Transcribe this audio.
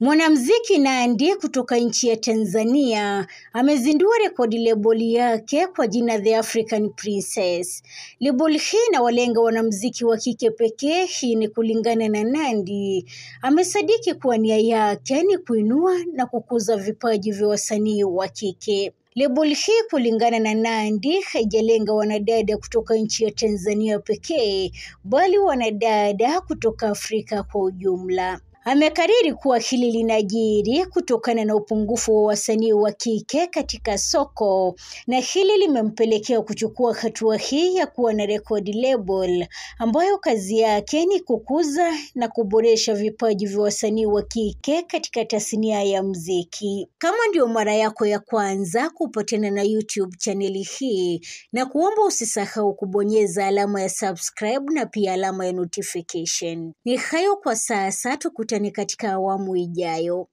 Mwanamuziki Nandy kutoka nchi ya Tanzania amezindua rekodi leboli yake kwa jina The African Princess. Leboli hii inawalenga wanamuziki wa kike pekee. Hii ni kulingana na Nandy, amesadiki kuwa nia yake ni kuinua na kukuza vipaji vya wasanii wa kike. Leboli hii kulingana na Nandy haijalenga wanadada kutoka nchi ya Tanzania pekee, bali wanadada kutoka Afrika kwa ujumla amekariri kuwa hili linajiri kutokana na upungufu wa wasanii wa kike katika soko na hili limempelekea kuchukua hatua hii ya kuwa na record label ambayo kazi yake ni kukuza na kuboresha vipaji vya wasanii wa kike katika tasnia ya mziki. Kama ndio mara yako ya kwanza kupatana na YouTube chaneli hii, na kuomba usisahau kubonyeza alama ya subscribe na pia alama ya notification. Ni hayo kwa sasa, tukutane tutakutane katika awamu ijayo.